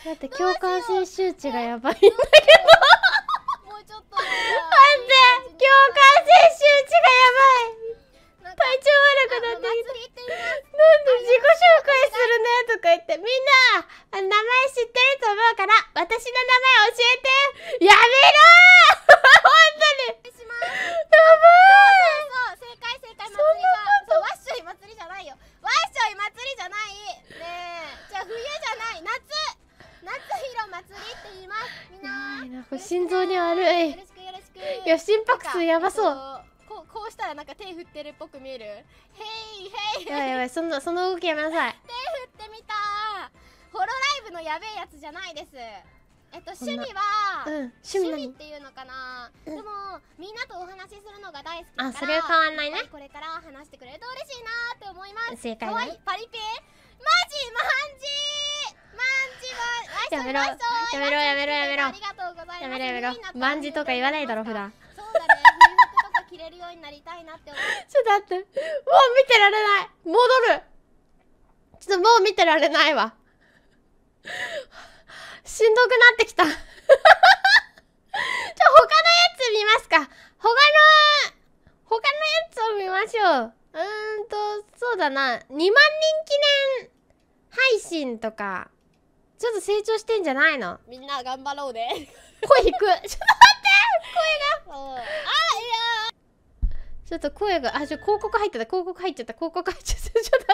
だって共感性周知がやばいんだけどもうちょっと待って共感性周知がやばい体調悪くなってきたなんで自己紹介するねとか言ってみんな名前知ってると思うから私の名前教えてやべりって言いますみんなな心臓に悪いよろしくよろしくいや心拍数やばそうこうこうしたらなんか手振ってるっぽく見えるへいへいやばいやばいそのその動きやめなさい手振ってみたホロライブのやべえやつじゃないですえっと趣味は、うん、趣味っていうのかな、うん、でもみんなとお話しするのが大好きだからあそれは変わんないねこれから話してくれると嬉しいなって思います正解、ね、かパリピマジマンジマンジはやめろやめろやめろやめろありがとうございますやめろやめろまんじとか言わないだろ普段そうだね冬服とか着れるようになりたいなって思て。ちょっと待ってもう見てられない戻るちょっともう見てられないわしんどくなってきたゃあ 他のやつ見ますか他の他のやつを見ましょううーんとそうだな2万人記念配信とかちょっと成長してんじゃないのみんな頑張ろうね声低く ちょっと待って声が、うん、あいやちょっと声があじゃ広告入ってた広告入っちゃった広告入っちゃったちょっと